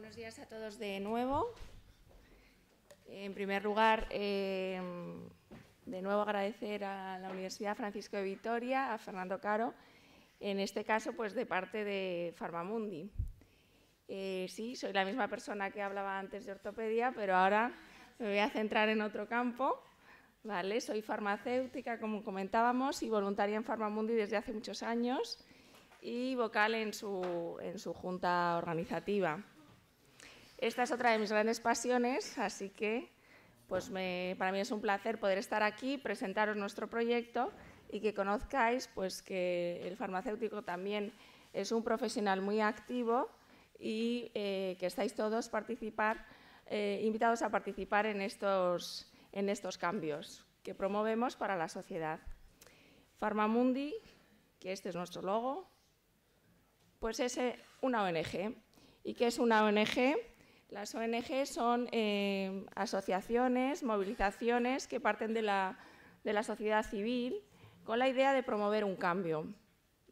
buenos días a todos de nuevo. En primer lugar, em, de nuevo agradecer a la Universidad Francisco de Vitoria, a Fernando Caro, en este caso pues de parte de Farmamundi. Eh, sí, soy la misma persona que hablaba antes de ortopedia, pero ahora me voy a centrar en otro campo. soy farmacéutica, como comentábamos, y voluntaria en Farmamundi desde hace muchos años y vocal en su junta organizativa. Esta es otra de mis grandes pasiones, así que pues para mí es un placer poder estar aquí, presentaros nuestro proyecto y que conozcáis pues, que el farmacéutico también es un profesional muy activo y eh, que estáis todos eh, invitados a participar en estos, cambios que promovemos para la sociedad. Farmamundi, que este es nuestro logo, pues es una ONG. ¿Y qué es una ONG? Las ONG son eh, asociaciones, movilizaciones que parten de la, sociedad civil con la idea de promover un cambio.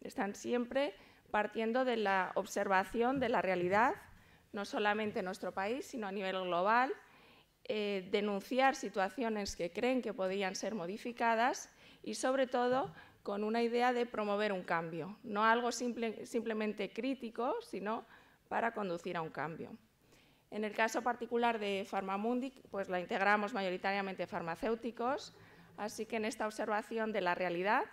Están siempre partiendo de la observación de la realidad, no solamente en nuestro país, sino a nivel global, eh, denunciar situaciones que creen que podrían ser modificadas y, sobre todo, con una idea de promover un cambio, no algo simplemente crítico, sino para conducir a un cambio. En el caso particular de Pharmamundi, pues la integramos mayoritariamente farmacéuticos, así que en esta observación de la realidad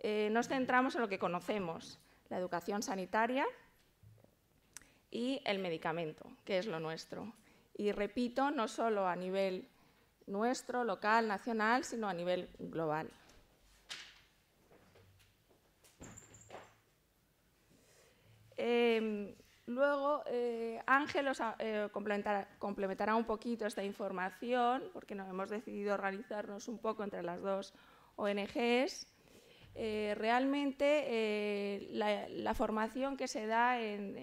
eh, nos centramos en lo que conocemos, la educación sanitaria y el medicamento, que es lo nuestro. Y repito, no solo a nivel nuestro, local, nacional, sino a nivel global. Em, Luego, eh, Ángel eh, complementará, un poquito esta información, porque nos hemos decidido organizarnos un poco entre las dos ONGs. Eh, realmente, la, formación que se da en,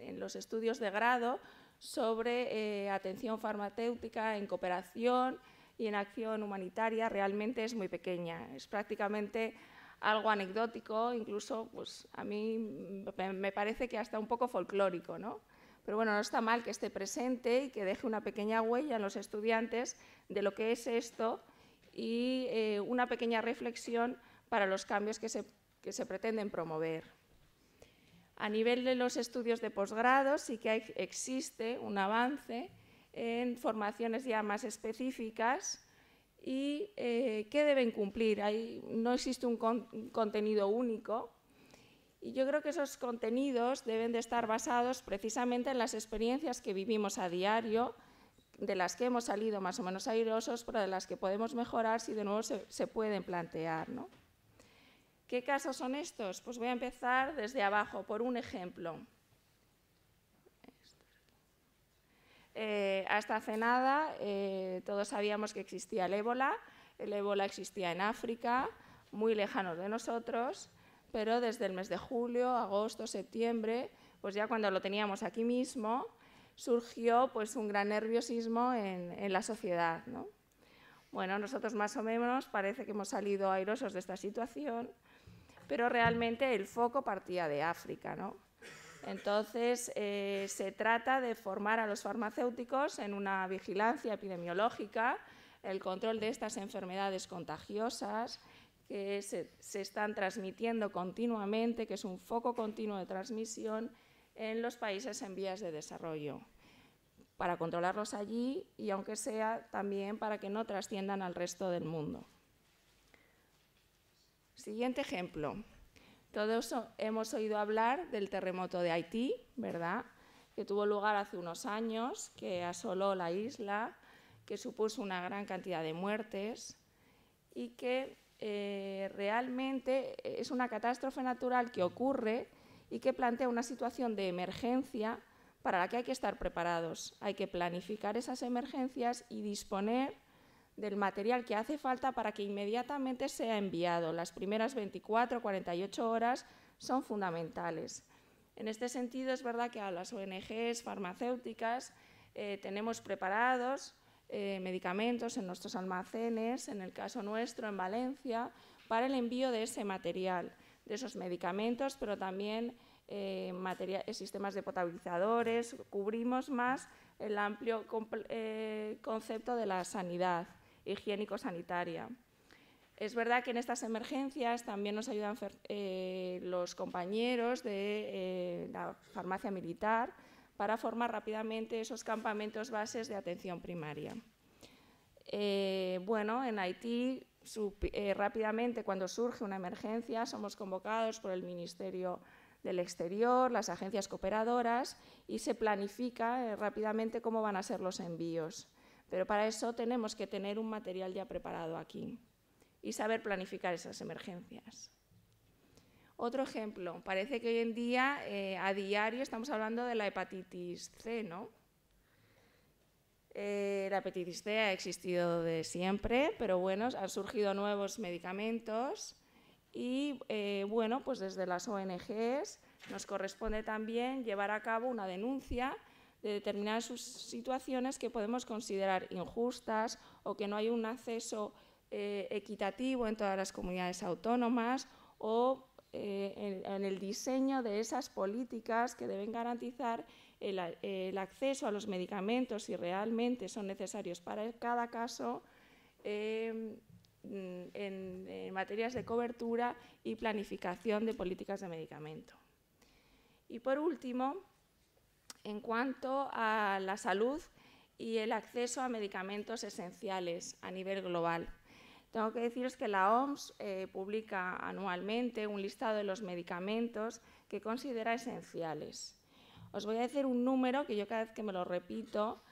en los estudios de grado sobre atención farmacéutica en cooperación y en acción humanitaria realmente es muy pequeña. Es prácticamente algo anecdótico, incluso pues, a mí me parece que hasta un poco folclórico, ¿no? Pero bueno, no está mal que esté presente y que deje una pequeña huella en los estudiantes de lo que es esto y eh, una pequeña reflexión para los cambios que se, pretenden promover. A nivel de los estudios de posgrado sí que existe un avance en formaciones ya más específicas y eh, qué deben cumplir. no existe un, contenido único y yo creo que esos contenidos deben de estar basados precisamente en las experiencias que vivimos a diario, de las que hemos salido más o menos airosos, pero de las que podemos mejorar si de nuevo se, se pueden plantear. ¿no? ¿Qué casos son estos? Pues voy a empezar desde abajo, por un ejemplo. hasta eh, hace nada eh, todos sabíamos que existía el ébola, el ébola existía en África, muy lejano de nosotros, pero desde el mes de julio, agosto, septiembre, pues ya cuando lo teníamos aquí mismo, surgió pues un gran nerviosismo en, la sociedad. Bueno, nosotros más o menos parece que hemos salido airosos de esta situación, pero realmente el foco partía de África, ¿no? Entonces, eh, se trata de formar a los farmacéuticos en una vigilancia epidemiológica, el control de estas enfermedades contagiosas que se, se están transmitiendo continuamente, que es un foco continuo de transmisión en los países en vías de desarrollo, para controlarlos allí y, aunque sea, también para que no trasciendan al resto del mundo. Siguiente ejemplo. Todos hemos oído hablar del terremoto de Haití, ¿verdad? Que tuvo lugar hace unos años, que asoló la isla, que supuso una gran cantidad de muertes y que eh, realmente es una catástrofe natural que ocurre y que plantea una situación de emergencia para la que hay que estar preparados. Hay que planificar esas emergencias y disponer del material que hace falta para que inmediatamente sea enviado. Las primeras 24 48 horas son fundamentales. En este sentido, es verdad que a las ONGs farmacéuticas eh, tenemos preparados eh, medicamentos en nuestros almacenes, en el caso nuestro, en Valencia, para el envío de ese material, de esos medicamentos, pero también eh, sistemas de potabilizadores, cubrimos más el amplio concepto de la sanidad higiénico-sanitaria. Es verdad que en estas emergencias también nos ayudan eh, los compañeros de eh, la farmacia militar para formar rápidamente esos campamentos bases de atención primaria. Eh, bueno, en Haití rápidamente cuando surge una emergencia somos convocados por el Ministerio del Exterior, las agencias cooperadoras y se planifica rápidamente cómo van a ser los envíos. Pero para eso tenemos que tener un material ya preparado aquí y saber planificar esas emergencias. Otro ejemplo, parece que hoy en día eh, a diario estamos hablando de la hepatitis C, ¿no? Eh, la hepatitis C ha existido de siempre, pero bueno, han surgido nuevos medicamentos y eh, bueno, pues desde las ONGs nos corresponde también llevar a cabo una denuncia de determinadas situaciones que podemos considerar injustas o que no hay un acceso eh, equitativo en todas las comunidades autónomas o eh, en, el diseño de esas políticas que deben garantizar el, acceso a los medicamentos si realmente son necesarios para cada caso. Em, en, en, materias de cobertura y planificación de políticas de medicamento. Y por último, en cuanto a la salud y el acceso a medicamentos esenciales a nivel global. Tengo que deciros que la OMS eh, publica anualmente un listado de los medicamentos que considera esenciales. Os voy a decir un número que yo cada vez que me lo repito,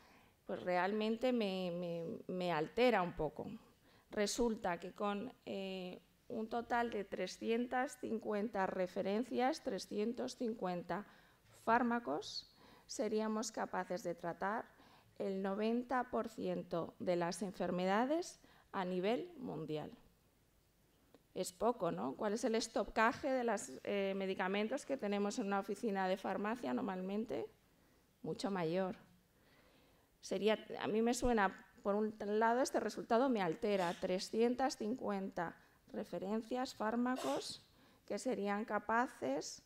pues realmente me, altera un poco. Resulta que con eh, un total de 350 referencias, 350 fármacos, seríamos capaces de tratar el 90% de las enfermedades a nivel mundial. Es poco, ¿no? ¿Cuál es el stockaje de los eh, medicamentos que tenemos en una oficina de farmacia normalmente? Mucho mayor. Sería, a mí me suena, por un lado, este resultado me altera. 350 referencias, fármacos que serían capaces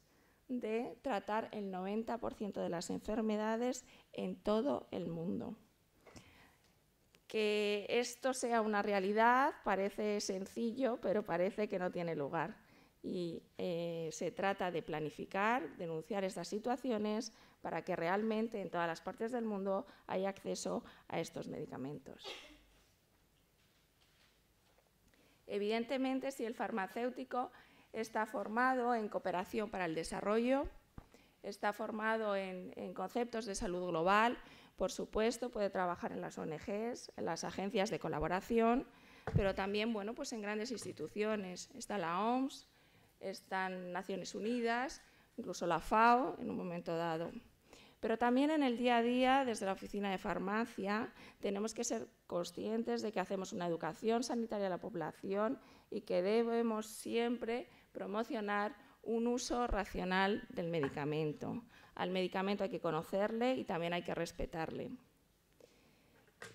de tratar el 90% de las enfermedades en todo el mundo. Que esto sea una realidad parece sencillo, pero parece que no tiene lugar. Y eh, se trata de planificar, denunciar estas situaciones para que realmente en todas las partes del mundo haya acceso a estos medicamentos. Evidentemente, si el farmacéutico está formado en cooperación para el desarrollo, está formado en, conceptos de salud global, por supuesto, puede trabajar en las ONGs, en las agencias de colaboración, pero también bueno, pues en grandes instituciones. Está la OMS, están Naciones Unidas, incluso la FAO en un momento dado. Pero también en el día a día, desde la oficina de farmacia, tenemos que ser conscientes de que hacemos una educación sanitaria a la población y que debemos siempre promocionar un uso racional del medicamento. Al medicamento hay que conocerle y también hay que respetarle.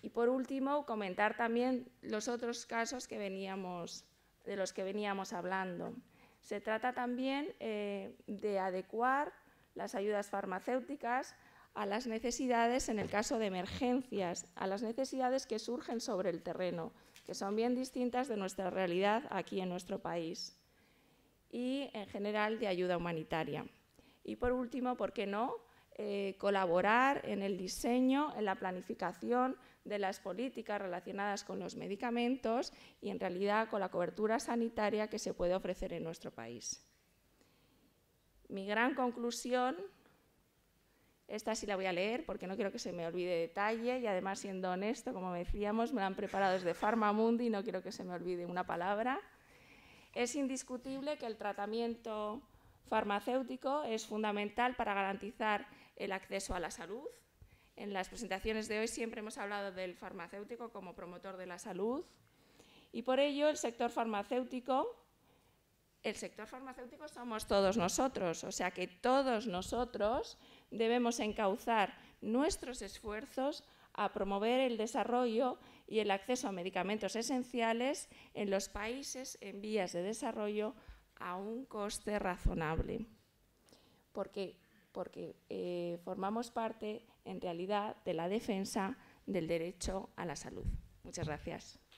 Y por último, comentar también los otros casos que veníamos, de los que veníamos hablando. Se trata también eh, de adecuar las ayudas farmacéuticas, a las necesidades en el caso de emergencias, a las necesidades que surgen sobre el terreno, que son bien distintas de nuestra realidad aquí en nuestro país, y en general de ayuda humanitaria. Y por último, ¿por qué no? Eh, colaborar en el diseño, en la planificación de las políticas relacionadas con los medicamentos y en realidad con la cobertura sanitaria que se puede ofrecer en nuestro país. Mi gran conclusión, esta sí la voy a leer porque no quiero que se me olvide detalle y además siendo honesto, como decíamos, me la han preparado desde PharmaMundi y no quiero que se me olvide una palabra. Es indiscutible que el tratamiento farmacéutico es fundamental para garantizar el acceso a la salud. En las presentaciones de hoy siempre hemos hablado del farmacéutico como promotor de la salud y por ello el sector farmacéutico el sector farmacéutico somos todos nosotros, o sea que todos nosotros debemos encauzar nuestros esfuerzos a promover el desarrollo y el acceso a medicamentos esenciales en los países en vías de desarrollo a un coste razonable. ¿Por Porque eh, formamos parte, en realidad, de la defensa del derecho a la salud. Muchas gracias.